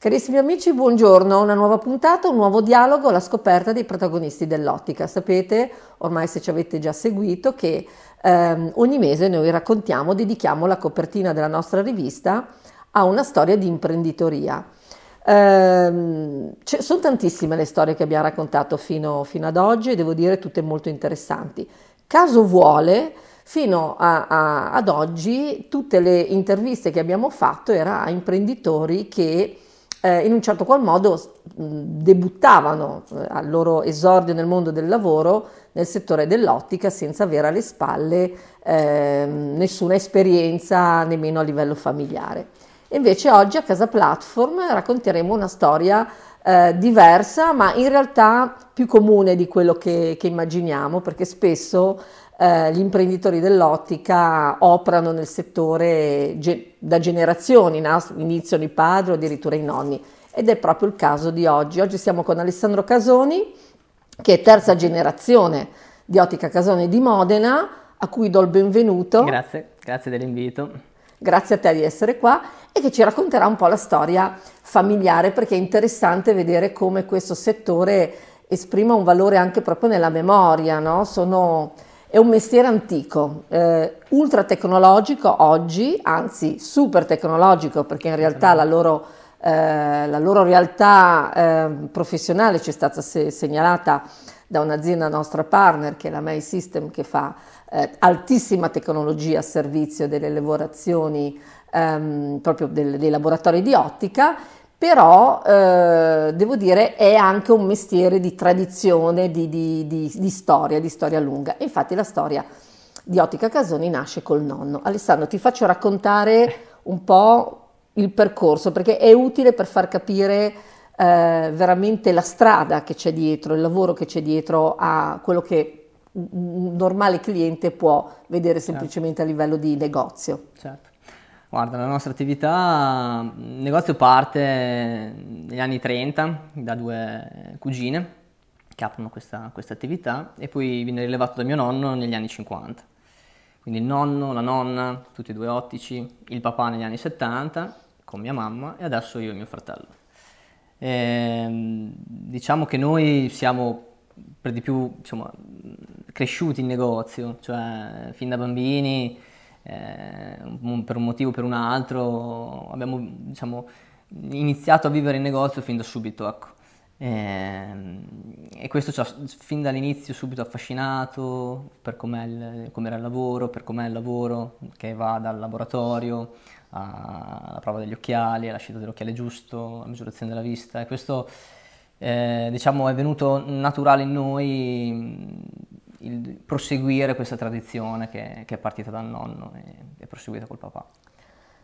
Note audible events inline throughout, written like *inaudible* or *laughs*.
Carissimi amici, buongiorno. Una nuova puntata, un nuovo dialogo alla scoperta dei protagonisti dell'ottica. Sapete, ormai se ci avete già seguito, che ehm, ogni mese noi raccontiamo, dedichiamo la copertina della nostra rivista a una storia di imprenditoria. Ehm, sono tantissime le storie che abbiamo raccontato fino, fino, ad oggi e devo dire tutte molto interessanti. Caso vuole, fino a, a, ad oggi tutte le interviste che abbiamo fatto erano a imprenditori che eh, in un certo qual modo debuttavano eh, al loro esordio nel mondo del lavoro nel settore dell'ottica senza avere alle spalle eh, nessuna esperienza nemmeno a livello familiare. Invece oggi a Casa Platform racconteremo una storia eh, diversa ma in realtà più comune di quello che, che immaginiamo perché spesso eh, gli imprenditori dell'ottica operano nel settore ge- da generazioni, no? iniziano i padri o addirittura i nonni ed è proprio il caso di oggi. Oggi siamo con Alessandro Casoni, che è terza generazione di Ottica Casoni di Modena, a cui do il benvenuto. Grazie, grazie dell'invito. Grazie a te di essere qua e che ci racconterà un po' la storia familiare perché è interessante vedere come questo settore esprima un valore anche proprio nella memoria, no? Sono è un mestiere antico, eh, ultra tecnologico oggi, anzi super tecnologico perché in realtà la loro, eh, la loro realtà eh, professionale ci è stata se- segnalata da un'azienda nostra partner che è la May System che fa eh, altissima tecnologia a servizio delle lavorazioni ehm, proprio del, dei laboratori di ottica però eh, devo dire è anche un mestiere di tradizione, di, di, di, di storia, di storia lunga. infatti la storia di Ottica Casoni nasce col nonno. Alessandro, ti faccio raccontare un po' il percorso perché è utile per far capire eh, veramente la strada che c'è dietro, il lavoro che c'è dietro a quello che un normale cliente può vedere certo. semplicemente certo. a livello di negozio. Certo. Guarda, la nostra attività, il mm, negozio parte negli anni 30 da due cugine che aprono questa, questa, attività e poi viene rilevato da mio nonno negli anni 50. Quindi il nonno, la nonna, tutti e due ottici, il papà negli anni 70 con mia mamma e adesso io e mio fratello. E, ehm, diciamo che noi siamo per di più insomma, cresciuti in negozio, cioè fin da bambini eh, per un motivo o per un altro abbiamo diciamo, iniziato a vivere in negozio fin da subito. Ecco. E, eh, e, questo ci ha fin dall'inizio subito affascinato per com'è il, com'era il lavoro, per com'è il lavoro che va dal laboratorio alla prova degli occhiali, alla scelta dell'occhiale giusto, alla misurazione della vista e questo eh, diciamo, è venuto naturale in noi il proseguire questa tradizione che, che, è partita dal nonno e è proseguita col papà.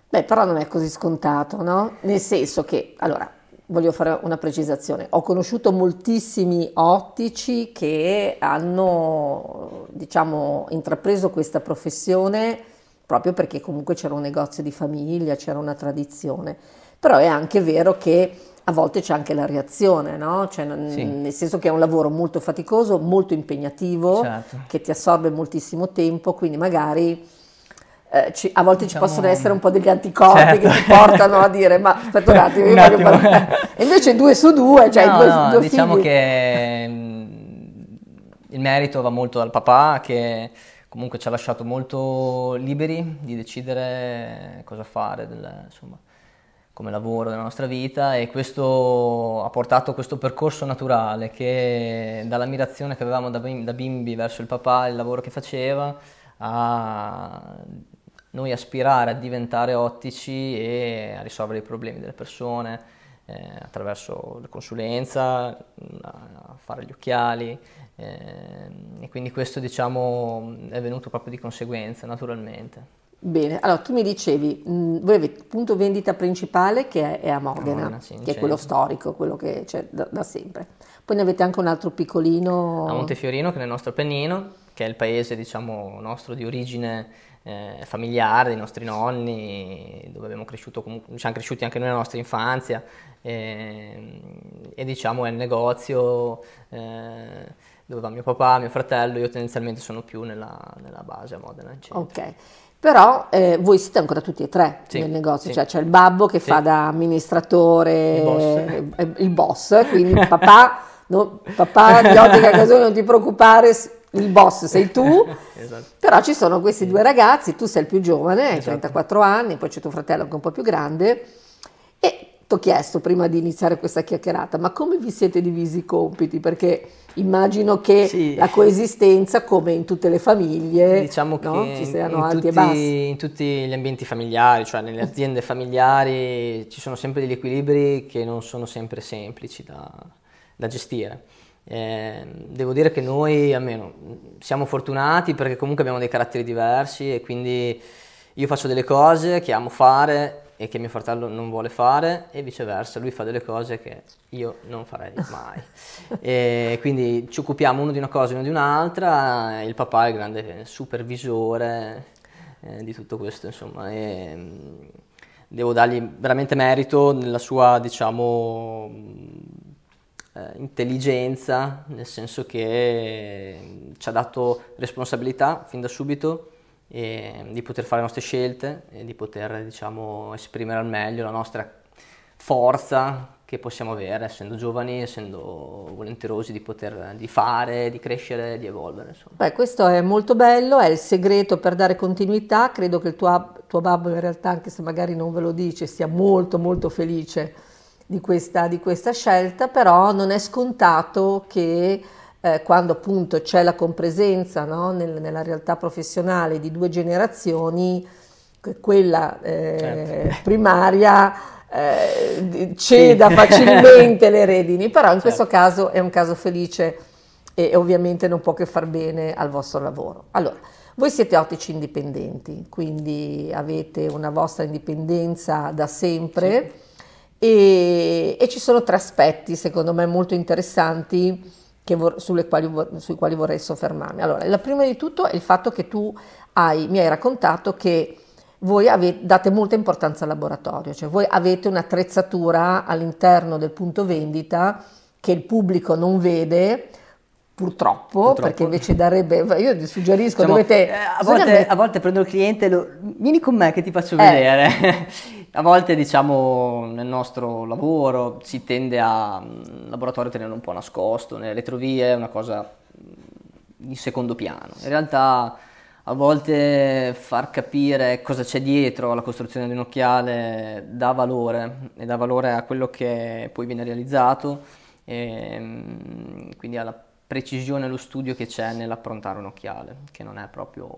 Beh, però non è così scontato, no? Nel senso che, allora, voglio fare una precisazione, ho conosciuto moltissimi ottici che hanno, diciamo, intrapreso questa professione proprio perché comunque c'era un negozio di famiglia, c'era una tradizione, però è anche vero che a volte c'è anche la reazione, no? cioè, sì. nel senso che è un lavoro molto faticoso, molto impegnativo, certo. che ti assorbe moltissimo tempo, quindi magari eh, ci, a volte diciamo... ci possono essere un po' degli anticorpi certo. che ti portano a dire ma aspetta un attimo, un attimo. e invece due su due, cioè no, due, no, due diciamo figli. che mm, il merito va molto dal papà che comunque ci ha lasciato molto liberi di decidere cosa fare, del, insomma come lavoro della nostra vita e questo ha portato a questo percorso naturale che dall'ammirazione che avevamo da bimbi, da bimbi verso il papà, e il lavoro che faceva, a noi aspirare a diventare ottici e a risolvere i problemi delle persone eh, attraverso la consulenza, a fare gli occhiali eh, e quindi questo diciamo è venuto proprio di conseguenza naturalmente. Bene, allora tu mi dicevi, mh, mm, voi avete il punto vendita principale che è, è a Modena, Modena sì, che è quello storico, quello che c'è da, da, sempre. Poi ne avete anche un altro piccolino... A Montefiorino, che è il nostro Pennino, che è il paese diciamo, nostro di origine eh, familiare, dei nostri nonni, dove abbiamo cresciuto, comunque, siamo cresciuti anche noi nella nostra infanzia, e, ehm, e diciamo è il negozio... Eh, dove va mio papà, mio fratello, io tendenzialmente sono più nella, nella base a Modena. In ok, però eh, voi siete ancora tutti e tre sì, nel negozio, sì. cioè c'è il babbo che sì. fa da amministratore, il boss, eh, eh, il boss eh, quindi papà, *laughs* no, papà di ottica casone non ti preoccupare, il boss sei tu, *laughs* esatto. però ci sono questi due ragazzi, tu sei il più giovane, hai esatto. 34 anni, poi c'è tuo fratello che è un po' più grande e t'ho chiesto prima di iniziare questa chiacchierata, ma come vi siete divisi i compiti? Perché immagino che sì. la coesistenza, come in tutte le famiglie, diciamo no? che ci siano alti tutti, e bassi. In tutti gli ambienti familiari, cioè nelle aziende familiari, ci sono sempre degli equilibri che non sono sempre semplici da, da gestire. Eh, devo dire che noi almeno siamo fortunati perché comunque abbiamo dei caratteri diversi e quindi io faccio delle cose che amo fare e che mio fratello non vuole fare e viceversa, lui fa delle cose che io non farei *laughs* mai. e quindi ci occupiamo uno di una cosa e uno di un'altra, il papà è il grande supervisore eh, di tutto questo, insomma, e mm, devo dargli veramente merito nella sua, diciamo, mm, eh, intelligenza, nel senso che mm, ci ha dato responsabilità fin da subito di poter fare le nostre scelte e di poter diciamo, esprimere al meglio la nostra forza che possiamo avere essendo giovani, essendo volenterosi di poter di fare, di crescere, di evolvere. Beh, questo è molto bello, è il segreto per dare continuità, credo che il tuo, tuo babbo in realtà, anche se magari non ve lo dice, sia molto molto felice di questa, di questa scelta, però non è scontato che eh, quando appunto c'è la compresenza no, nel, nella realtà professionale di due generazioni, quella eh, certo. primaria eh, ceda sì. facilmente le *laughs* redini, però in certo. questo caso è un caso felice e ovviamente non può che far bene al vostro lavoro. Allora, voi siete ottici indipendenti, quindi avete una vostra indipendenza da sempre sì. e, e ci sono tre aspetti secondo me molto interessanti quali, sui quali vorrei soffermarmi. Allora, la prima di tutto è il fatto che tu hai, mi hai raccontato che voi avete, date molta importanza al laboratorio, cioè voi avete un'attrezzatura all'interno del punto vendita che il pubblico non vede, Purtroppo, Purtroppo, perché invece darebbe, io ti suggerisco, diciamo, dovete... Eh, a volte, andare... a volte, prendo il cliente, lo, vieni con me che ti faccio eh. vedere. *laughs* a volte, diciamo, nel nostro lavoro si tende a il mm, laboratorio tenere un po' nascosto, nelle retrovie è una cosa mm, in secondo piano. In realtà a volte far capire cosa c'è dietro alla costruzione di un occhiale dà valore e dà valore a quello che poi viene realizzato e mm, quindi alla precisione lo studio che c'è nell'approntare un occhiale, che non è proprio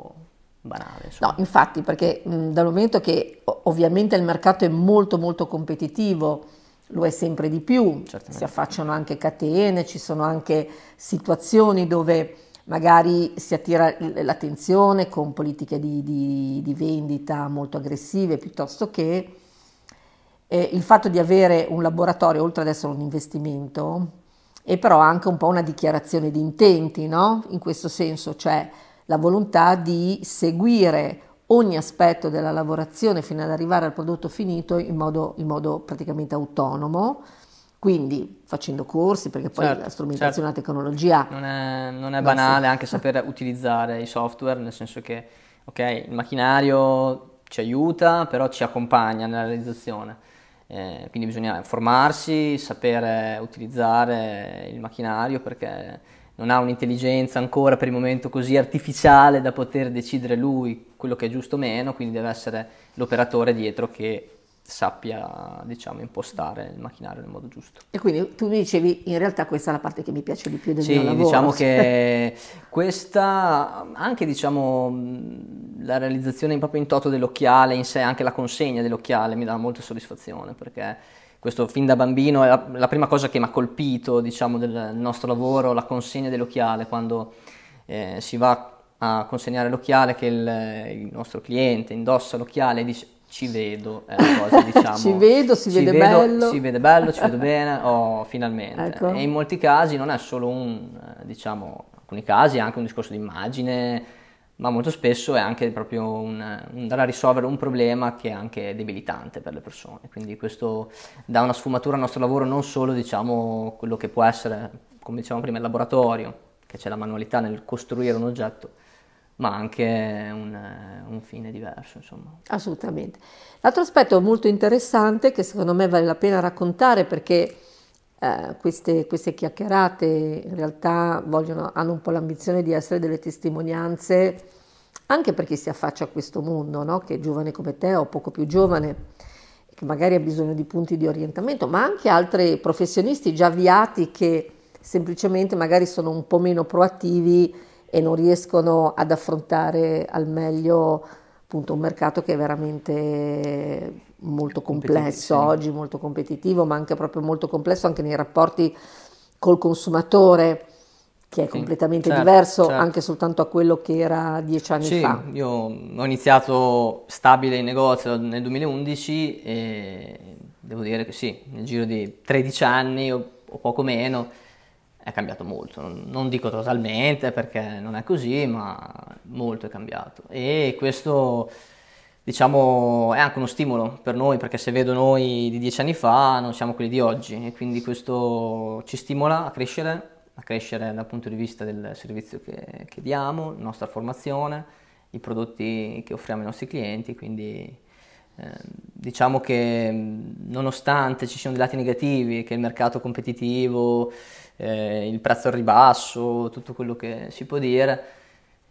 banale. Insomma. No, infatti, perché mh, dal momento che ovviamente il mercato è molto molto competitivo, lo è sempre di più, Certamente. si affacciano anche catene, ci sono anche situazioni dove magari si attira l'attenzione con politiche di, di, di vendita molto aggressive piuttosto che eh, il fatto di avere un laboratorio, oltre ad essere un investimento, e però anche un po' una dichiarazione di intenti, no? In questo senso, cioè la volontà di seguire ogni aspetto della lavorazione fino ad arrivare al prodotto finito in modo, in modo praticamente autonomo, quindi facendo corsi, perché poi certo, la strumentazione certo. della tecnologia... Non è, non è banale anche *laughs* saper utilizzare i software, nel senso che, ok, il macchinario ci aiuta, però ci accompagna nella realizzazione eh, quindi bisogna formarsi, sapere utilizzare il macchinario perché non ha un'intelligenza ancora per il momento così artificiale da poter decidere lui quello che è giusto o meno, quindi deve essere l'operatore dietro che sappia diciamo, impostare il macchinario nel modo giusto. E quindi tu mi dicevi in realtà questa è la parte che mi piace di più del sì, mio lavoro. Sì, diciamo *laughs* che questa anche diciamo, la realizzazione proprio in toto dell'occhiale in sé, anche la consegna dell'occhiale mi dà molta soddisfazione perché questo fin da bambino è la, la prima cosa che mi ha colpito diciamo, del nostro lavoro, la consegna dell'occhiale quando eh, si va a consegnare l'occhiale che il, il nostro cliente indossa l'occhiale e dice ci vedo, è una cosa *laughs* diciamo... ci vedo, si ci vede vedo, bello. Si vede bello, ci vedo bene, oh, finalmente. Ecco. E in molti casi non è solo un, eh, diciamo, in alcuni casi è anche un discorso di immagine, ma molto spesso è anche proprio un, un andare a risolvere un problema che è anche debilitante per le persone. Quindi questo dà una sfumatura al nostro lavoro, non solo diciamo quello che può essere, come dicevamo prima, il laboratorio, che c'è la manualità nel costruire un oggetto, ma anche un, eh, un, fine diverso, insomma. Assolutamente. L'altro aspetto molto interessante che secondo me vale la pena raccontare perché eh, queste, queste, chiacchierate in realtà vogliono, hanno un po' l'ambizione di essere delle testimonianze anche per chi si affaccia a questo mondo, no? che è giovane come te o poco più giovane, che magari ha bisogno di punti di orientamento, ma anche altri professionisti già avviati che semplicemente magari sono un po' meno proattivi e non riescono ad affrontare al meglio appunto, un mercato che è veramente molto complesso oggi, molto competitivo, ma anche proprio molto complesso anche nei rapporti col consumatore che è completamente sì, certo, diverso certo. anche soltanto a quello che era dieci anni sì, fa. Io ho iniziato stabile in negozio nel 2011 e devo dire che sì, nel giro di 13 anni o, o poco meno è cambiato molto, non, dico totalmente perché non è così, ma molto è cambiato e questo diciamo è anche uno stimolo per noi perché se vedo noi di dieci anni fa non siamo quelli di oggi e quindi questo ci stimola a crescere, a crescere dal punto di vista del servizio che, che diamo, la nostra formazione, i prodotti che offriamo ai nostri clienti, quindi ehm, diciamo che nonostante ci siano dei lati negativi, che il mercato competitivo eh, il prezzo al ribasso, tutto quello che si può dire,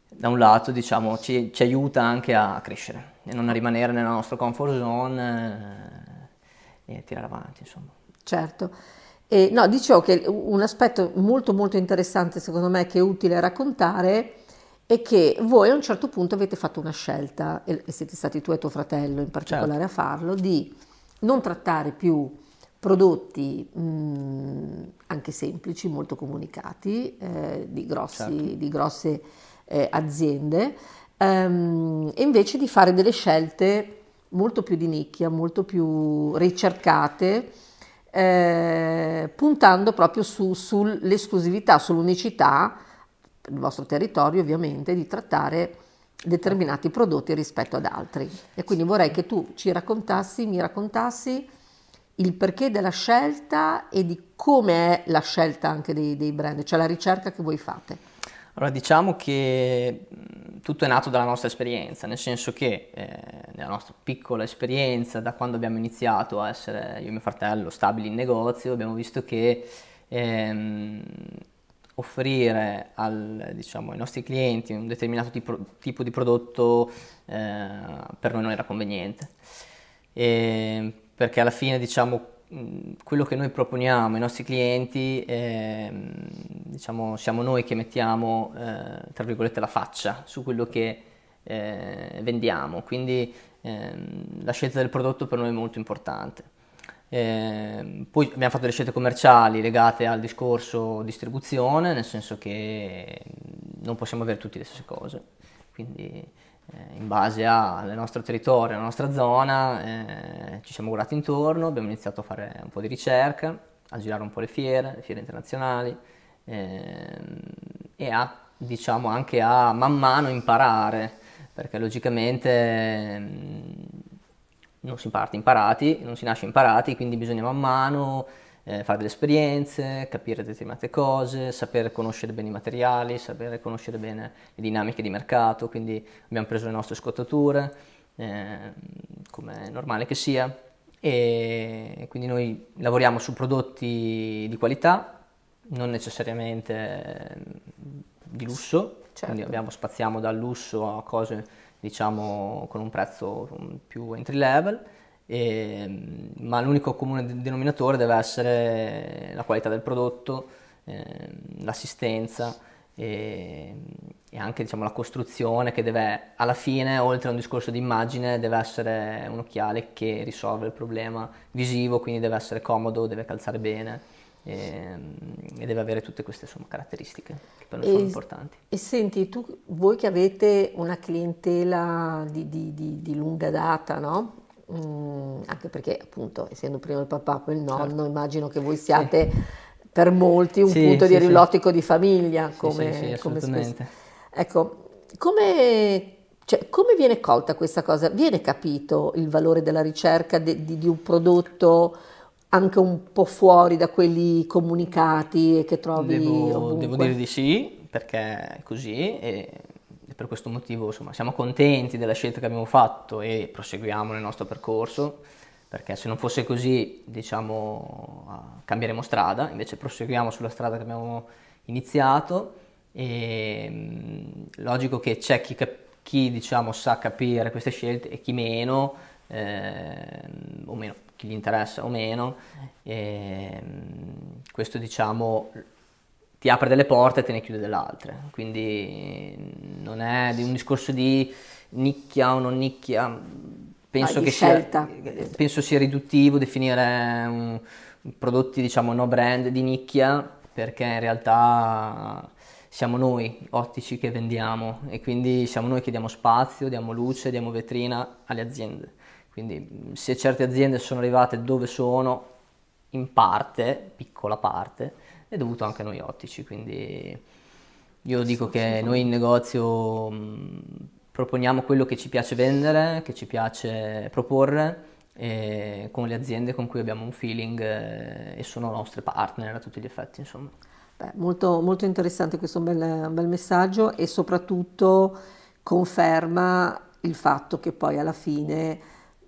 da un lato diciamo, ci, ci, aiuta anche a crescere e non a rimanere nella nostra comfort zone eh, e tirare avanti. Insomma. Certo. E, no, dicevo che un aspetto molto molto interessante secondo me che è utile raccontare è che voi a un certo punto avete fatto una scelta, e siete stati tu e tuo fratello in particolare certo. a farlo, di non trattare più prodotti mh, mm, anche semplici, molto comunicati, eh, di, grossi, certo. di, grosse eh, aziende, ehm, e invece di fare delle scelte molto più di nicchia, molto più ricercate, eh, puntando proprio su, sull'esclusività, sull'unicità del vostro territorio ovviamente, di trattare determinati prodotti rispetto ad altri. E quindi vorrei che tu ci raccontassi, mi raccontassi il perché della scelta e di come è la scelta anche dei, dei brand, cioè la ricerca che voi fate. Allora diciamo che tutto è nato dalla nostra esperienza, nel senso che eh, nella nostra piccola esperienza, da quando abbiamo iniziato a essere io e mio fratello stabili in negozio, abbiamo visto che ehm, offrire al, diciamo, ai nostri clienti un determinato tipo, tipo di prodotto eh, per noi non era conveniente. E, ehm, perché alla fine diciamo mm, quello che noi proponiamo ai nostri clienti eh, diciamo siamo noi che mettiamo eh, tra virgolette la faccia su quello che eh, vendiamo quindi ehm, la scelta del prodotto per noi è molto importante ehm, poi abbiamo fatto le scelte commerciali legate al discorso distribuzione nel senso che non possiamo avere tutte le stesse cose quindi eh, in base al nostro territorio, alla nostra zona, eh, ci siamo guardati intorno, abbiamo iniziato a fare un po' di ricerca, a girare un po' le fiere, le fiere internazionali ehm, e a, diciamo, anche a man mano imparare, perché logicamente ehm, non si parte imparati, non si nasce imparati, quindi bisogna man mano eh, fare delle esperienze, capire determinate cose, sapere conoscere bene i materiali, sapere conoscere bene le dinamiche di mercato, quindi abbiamo preso le nostre scottature, eh, come è normale che sia, e quindi noi lavoriamo su prodotti di qualità, non necessariamente ehm, di lusso, certo. quindi abbiamo, spaziamo dal lusso a cose diciamo con un prezzo più entry level e, ehm, ma l'unico comune denominatore deve essere la qualità del prodotto, eh, l'assistenza e, ehm, e anche diciamo, la costruzione che deve, alla fine, oltre a un discorso di immagine, deve essere un occhiale che risolve il problema visivo, quindi deve essere comodo, deve calzare bene ehm, e, deve avere tutte queste insomma, caratteristiche che per noi e, sono importanti. E senti, tu, voi che avete una clientela di, di, di, di lunga data, no? Mm, anche perché appunto essendo prima il papà poi il nonno certo. immagino che voi siate sì. per molti un sì, punto sì, di rilotico di famiglia come, come spesso. ecco come, cioè, come, viene colta questa cosa viene capito il valore della ricerca de, di, di, un prodotto anche un po' fuori da quelli comunicati e che trovi devo, devo dire di sì perché è così e per questo motivo insomma, siamo contenti della scelta che abbiamo fatto e proseguiamo nel nostro percorso perché se non fosse così diciamo ah, cambieremo strada, invece proseguiamo sulla strada che abbiamo iniziato e mm, logico che c'è chi, chi diciamo, sa capire queste scelte e chi meno, eh, o meno, chi gli interessa o meno, e, ehm, questo diciamo ti apre delle porte e te ne chiude delle altre. Quindi non è un discorso di nicchia o non nicchia. Penso, no, che sia, penso sia, riduttivo definire un, prodotti diciamo no brand di nicchia perché in realtà siamo noi ottici che vendiamo e quindi siamo noi che diamo spazio, diamo luce, diamo vetrina alle aziende. Quindi se certe aziende sono arrivate dove sono, in parte, piccola parte, è dovuto anche a noi ottici, quindi io dico che noi in negozio mh, mm, proponiamo quello che ci piace vendere, che ci piace proporre con le aziende con cui abbiamo un feeling eh, e sono nostre partner a tutti gli effetti, insomma. Beh, molto, molto, interessante questo bel, bel messaggio e soprattutto conferma il fatto che poi alla fine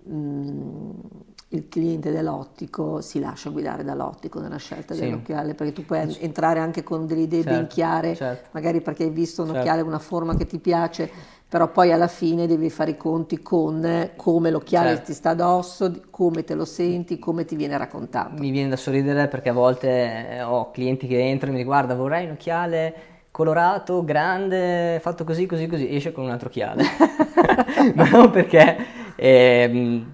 mh, mm, il cliente dell'ottico si lascia guidare dall'ottico nella scelta sì. dell'occhiale, perché tu puoi entrare anche con delle idee certo, ben chiare, certo. magari perché hai visto un certo. occhiale, una forma che ti piace, però poi alla fine devi fare i conti con come l'occhiale certo. ti sta addosso, come te lo senti, come ti viene raccontato. Mi viene da sorridere perché a volte eh, ho clienti che entrano e mi dicono guarda vorrei un occhiale colorato, grande, fatto così, così, così, esce con un altro occhiale, *laughs* *laughs* ma non perché... Eh,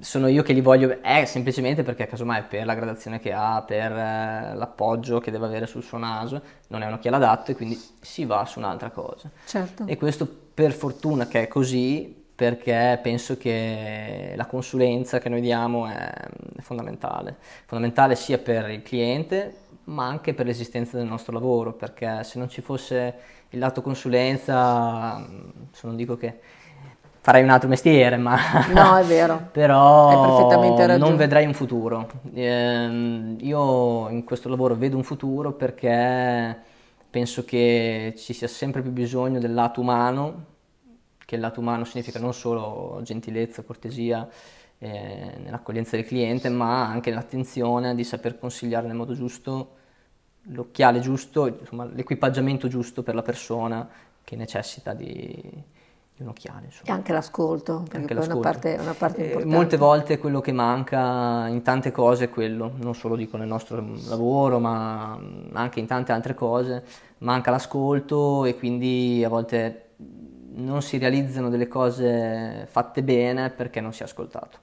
sono io che li voglio, è semplicemente perché casomai per la gradazione che ha, per eh, l'appoggio che deve avere sul suo naso, non è un occhiale adatto e quindi si va su un'altra cosa. Certo. E questo per fortuna che è così, perché penso che la consulenza che noi diamo è mm, fondamentale, fondamentale sia per il cliente ma anche per l'esistenza del nostro lavoro, perché se non ci fosse il lato consulenza, mm, se non dico che farai un altro mestiere, ma... *laughs* No, è vero. *laughs* però è non vedrai un futuro. Eh, io in questo lavoro vedo un futuro perché penso che ci sia sempre più bisogno del lato umano, che il lato umano significa non solo gentilezza, cortesia eh, nell'accoglienza del cliente, ma anche l'attenzione di saper consigliare nel modo giusto l'occhiale giusto, insomma, l'equipaggiamento giusto per la persona che necessita di di un occhiale. Insomma. E anche l'ascolto, perché anche l'ascolto. È, una parte, una eh, parte importante. Eh, molte volte quello che manca in tante cose è quello, non solo dico nel nostro lavoro, ma mm, anche in tante altre cose, manca l'ascolto e quindi a volte non si realizzano delle cose fatte bene perché non si è ascoltato.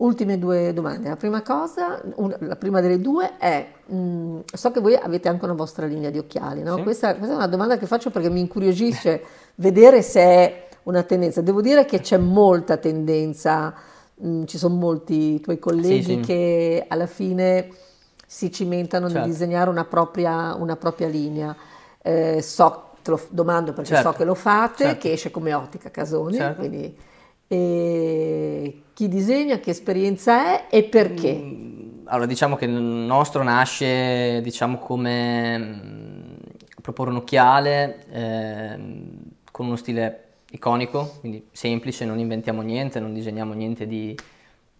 Ultime due domande. La prima cosa, una, la prima delle due è, mh, mm, so che voi avete anche una vostra linea di occhiali, no? sì. questa, questa, è una domanda che faccio perché mi incuriosisce *laughs* vedere se è una tendenza. Devo dire che c'è molta tendenza, mm, ci sono molti tuoi colleghi sì, sì. che alla fine si cimentano certo. nel disegnare una propria, una propria linea. Eh, so, te lo domando perché certo. so che lo fate, certo. che esce come Ottica Casoni, certo. quindi eh, chi disegna, che esperienza è e perché? Mm, allora diciamo che il nostro nasce diciamo come mm, proporre un occhiale eh, con uno stile iconico, quindi semplice, non inventiamo niente, non disegniamo niente di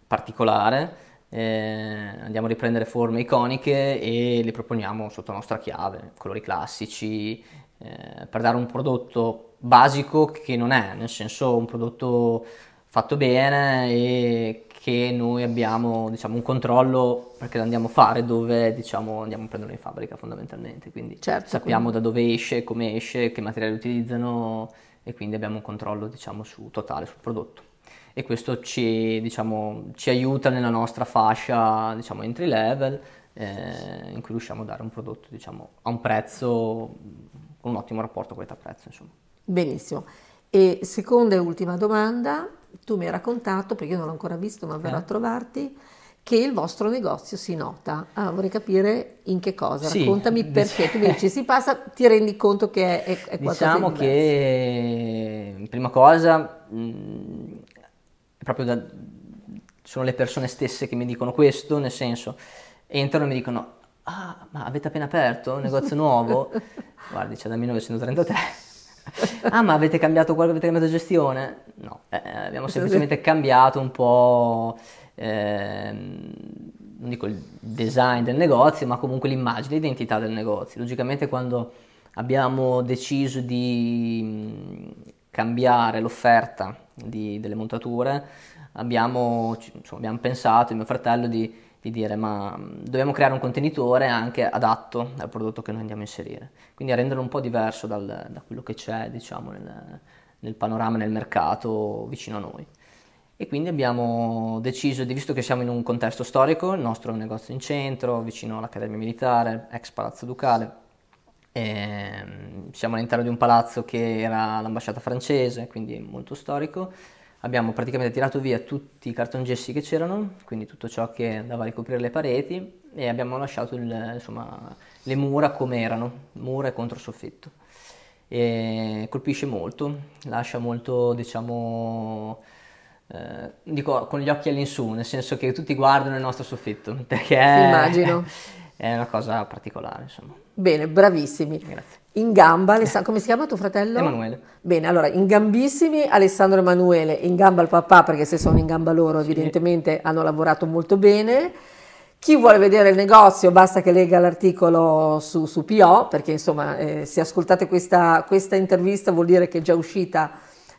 particolare, eh, andiamo a riprendere forme iconiche e le proponiamo sotto la nostra chiave, colori classici, eh, per dare un prodotto basico che non è, nel senso un prodotto fatto bene e che noi abbiamo diciamo, un controllo perché lo andiamo a fare dove diciamo, andiamo a prenderlo in fabbrica fondamentalmente, quindi certo, sappiamo quindi. da dove esce, come esce, che materiali utilizzano e quindi abbiamo un controllo diciamo, su, totale sul prodotto. E questo ci, diciamo, ci aiuta nella nostra fascia diciamo, entry level eh, in cui riusciamo a dare un prodotto diciamo, a un prezzo, con un ottimo rapporto qualità-prezzo. Benissimo. E seconda e ultima domanda, tu mi hai raccontato, perché io non l'ho ancora visto ma verrò eh. a trovarti, che il vostro negozio si nota. Ah, vorrei capire in che cosa, sì. raccontami perché. Tu mi dici si passa, ti rendi conto che è, è qualcosa Diciamo di che, prima cosa, mh, mm, proprio da, sono le persone stesse che mi dicono questo, nel senso, entrano e mi dicono, ah, ma avete appena aperto un negozio nuovo? *laughs* Guardi, c'è dal 1933 ah, ma avete cambiato qualcosa? Avete cambiato gestione? No, eh, eh abbiamo semplicemente cambiato un po'. Ehm, non dico il design del negozio, ma comunque l'immagine, l'identità del negozio. Logicamente quando abbiamo deciso di mm, cambiare l'offerta di, delle montature, abbiamo, insomma, abbiamo pensato, mio fratello, di di dire ma mm, dobbiamo creare un contenitore anche adatto al prodotto che noi andiamo a inserire, quindi a renderlo un po' diverso dal, da quello che c'è diciamo, nel, nel, panorama, nel mercato vicino a noi. E quindi abbiamo deciso, visto che siamo in un contesto storico, il nostro è un negozio in centro, vicino all'Accademia Militare, ex Palazzo Ducale, ehm, siamo all'interno di un palazzo che era l'ambasciata francese, quindi molto storico, abbiamo praticamente tirato via tutti i cartongessi che c'erano, quindi tutto ciò che andava a ricoprire le pareti e abbiamo lasciato il, insomma, le mura come erano, mura e controsoffitto. E colpisce molto, lascia molto, diciamo, eh, dico con gli occhi all'insù, nel senso che tutti guardano il nostro soffitto, *laughs* perché è, è una cosa particolare, insomma. Bene, bravissimi. Grazie. In gamba, Aless- come si chiama tuo fratello? Emanuele. Bene, allora, in gambissimi Alessandro Emanuele, in gamba il papà, perché se sono in gamba loro sì. evidentemente hanno lavorato molto bene. Chi vuole vedere il negozio basta che legga l'articolo su, su PO, perché insomma eh, se ascoltate questa, questa intervista vuol dire che è già uscita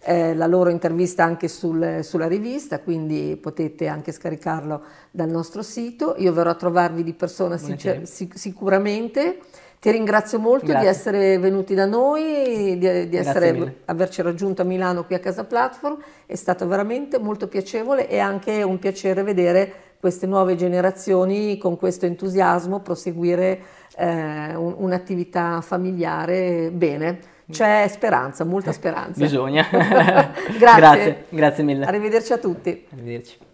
eh, la loro intervista anche sul, sulla rivista, quindi potete anche scaricarlo dal nostro sito. Io verrò a trovarvi di persona sic- sic- sicuramente. Ti ringrazio molto Grazie. di essere venuti da noi, di, di essere, averci raggiunto a Milano qui a Casa Platform, è stato veramente molto piacevole e anche un piacere vedere queste nuove generazioni con questo entusiasmo proseguire eh, un, un'attività familiare bene. C'è speranza, molta eh, speranza. Bisogna. *laughs* *laughs* grazie. grazie. Grazie mille. Arrivederci a tutti. Arrivederci.